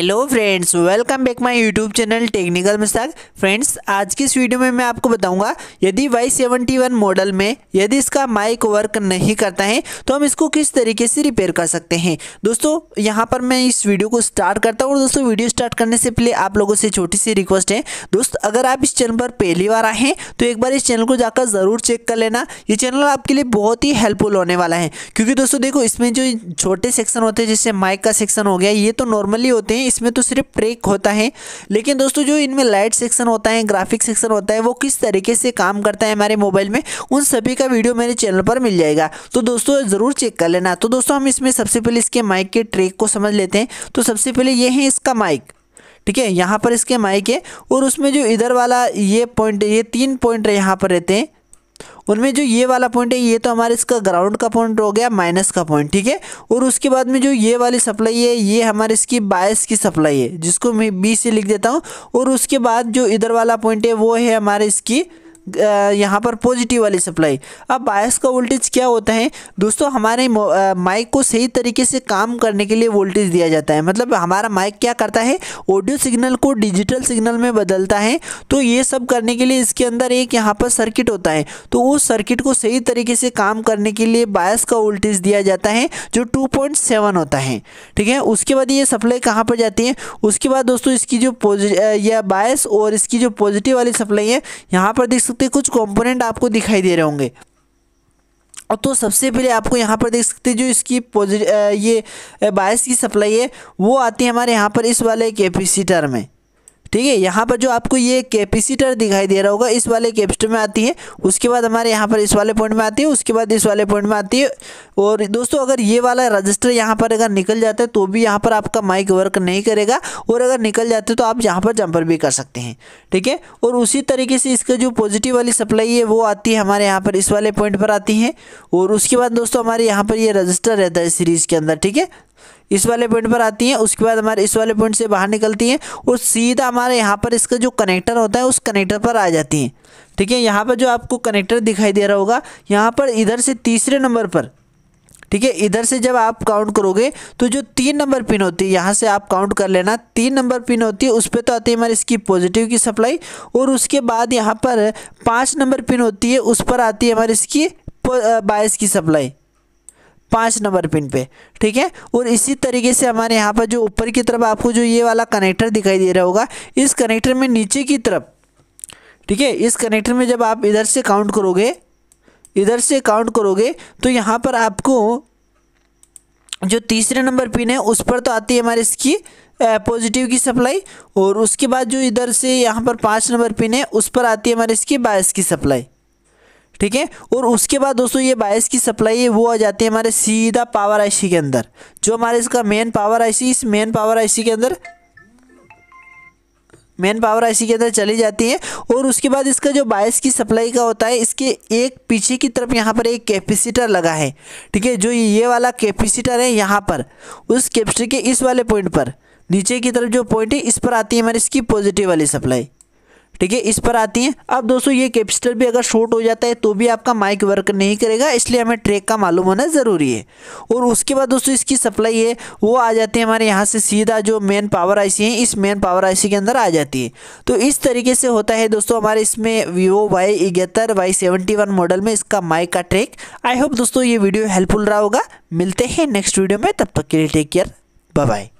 hello friends welcome back my YouTube channel technical मिसाज friends आज की इस वीडियो में मैं आपको बताऊंगा यदि वाई सेवेंटी वन मॉडल में यदि इसका माइक वर्क नहीं करता है तो हम इसको किस तरीके से रिपेयर कर सकते हैं दोस्तों यहां पर मैं इस वीडियो को स्टार्ट करता हूँ और दोस्तों वीडियो स्टार्ट करने से पहले आप लोगों से छोटी सी रिक्वेस्ट है दोस्त अगर आप इस चैनल पर पहली बार आए तो एक बार इस चैनल को जाकर ज़रूर चेक कर लेना ये चैनल आपके लिए बहुत ही हेल्पफुल होने वाला है क्योंकि दोस्तों देखो इसमें जो छोटे सेक्शन होते हैं जैसे माइक का सेक्शन हो गया ये तो नॉर्मली होते हैं इसमें तो सिर्फ ट्रेक होता है लेकिन दोस्तों जो इनमें लाइट सेक्शन होता है ग्राफिक सेक्शन होता है वो किस तरीके से काम करता है हमारे मोबाइल में उन सभी का वीडियो मेरे चैनल पर मिल जाएगा तो दोस्तों ज़रूर चेक कर लेना तो दोस्तों हम इसमें सबसे पहले इसके माइक के ट्रेक को समझ लेते हैं तो सबसे पहले ये है इसका माइक ठीक है यहाँ पर इसके माइक है और उसमें जो इधर वाला ये पॉइंट ये तीन पॉइंट यहाँ पर रहते हैं उनमें जो ये वाला पॉइंट है ये तो हमारे इसका ग्राउंड का पॉइंट हो गया माइनस का पॉइंट ठीक है और उसके बाद में जो ये वाली सप्लाई है ये हमारे इसकी बायस की सप्लाई है जिसको मैं बी से लिख देता हूँ और उसके बाद जो इधर वाला पॉइंट है वो है हमारे इसकी यहाँ पर पॉजिटिव वाली सप्लाई अब बायस का वोल्टेज क्या होता है दोस्तों हमारे माइक को सही तरीके से काम करने के लिए वोल्टेज दिया जाता है मतलब हमारा माइक क्या करता है ऑडियो सिग्नल को डिजिटल सिग्नल में बदलता है तो ये सब करने के लिए इसके अंदर एक यहाँ पर सर्किट होता है तो उस सर्किट को सही तरीके से काम करने के लिए बायस का वोल्टेज दिया जाता है जो टू होता है ठीक है उसके बाद ये सप्लाई कहाँ पर जाती है उसके बाद दोस्तों इसकी जो या बायस और इसकी जो पॉजिटिव वाली सप्लाई है यहाँ पर देख सकते हैं कुछ कंपोनेंट आपको दिखाई दे रहे होंगे और तो सबसे पहले आपको यहाँ पर देख सकते हैं जो इसकी पॉजिट ये बायस की सप्लाई है वो आती है हमारे यहाँ पर इस वाले कैपेसिटर में ठीक है यहाँ पर जो आपको ये कैपेसिटर दिखाई दे रहा होगा इस वाले कैपेसिटर में आती है उसके बाद हमारे यहाँ पर इस वाले पॉइंट में आती है उसके बाद इस वाले पॉइंट में आती है और दोस्तों अगर ये वाला रजिस्टर यहाँ पर अगर निकल जाता है तो भी यहाँ पर आपका माइक वर्क नहीं करेगा और अगर निकल जाते तो आप यहाँ पर जंपर भी कर सकते हैं ठीक है और उसी तरीके से इसका जो पॉजिटिव वाली सप्लाई है वो आती है हमारे यहाँ पर इस वाले पॉइंट पर आती है और उसके बाद दोस्तों हमारे यहाँ पर ये रजिस्टर रहता है सीरीज़ के अंदर ठीक है इस वाले पॉइंट पर आती हैं उसके बाद हमारे इस वाले पॉइंट से बाहर निकलती हैं और सीधा हमारे यहाँ पर इसका जो कनेक्टर होता है उस कनेक्टर पर आ जाती हैं ठीक है यहाँ पर जो आपको कनेक्टर दिखाई दे रहा होगा यहाँ पर इधर से तीसरे नंबर पर ठीक है इधर से जब आप काउंट करोगे तो जो तीन नंबर पिन होती है यहाँ से आप काउंट कर लेना तीन नंबर पिन होती है उस पर तो आती है हमारी इसकी पॉजिटिव की सप्लाई और उसके बाद यहाँ पर पाँच नंबर पिन होती है उस पर आती है हमारी इसकी बायस की सप्लाई पाँच नंबर पिन पे ठीक है और इसी तरीके से हमारे यहाँ पर जो ऊपर की तरफ आपको जो ये वाला कनेक्टर दिखाई दे रहा होगा इस कनेक्टर में नीचे की तरफ ठीक है इस कनेक्टर में जब आप इधर से काउंट करोगे इधर से काउंट करोगे तो यहाँ पर आपको जो तीसरे नंबर पिन है उस पर तो आती है हमारे इसकी पॉजिटिव की सप्लाई और उसके बाद जो इधर से यहाँ पर पाँच नंबर पिन है उस पर आती है हमारे इसकी बाईस की सप्लाई ठीक है और उसके बाद दोस्तों ये बायस की सप्लाई है वो आ जाती है हमारे सीधा पावर आईसी के अंदर जो हमारे इसका मेन पावर आईसी इस मेन पावर आईसी के अंदर मेन पावर आईसी के अंदर चली जाती है और उसके बाद इसका जो बायस की सप्लाई का होता है इसके एक पीछे की तरफ यहाँ पर एक कैपेसिटर लगा है ठीक है जो ये वाला कैपेसिटर है यहाँ पर उस कैपेसिटर के इस वाले पॉइंट पर नीचे की तरफ जो पॉइंट है इस पर आती है हमारी इसकी पॉजिटिव वाली सप्लाई ठीक है इस पर आती है अब दोस्तों ये कैपेसिटर भी अगर शॉर्ट हो जाता है तो भी आपका माइक वर्क नहीं करेगा इसलिए हमें ट्रैक का मालूम होना ज़रूरी है और उसके बाद दोस्तों इसकी सप्लाई है वो आ जाती है हमारे यहाँ से सीधा जो मेन पावर आईसी है इस मेन पावर आईसी के अंदर आ जाती है तो इस तरीके से होता है दोस्तों हमारे इसमें वीवो वाई इकहत्तर वाई सेवेंटी वन मॉडल में इसका माइक का ट्रैक आई होप दोस्तों ये वीडियो हेल्पफुल रहा होगा मिलते हैं नेक्स्ट वीडियो में तब तक के लिए टेक केयर बाय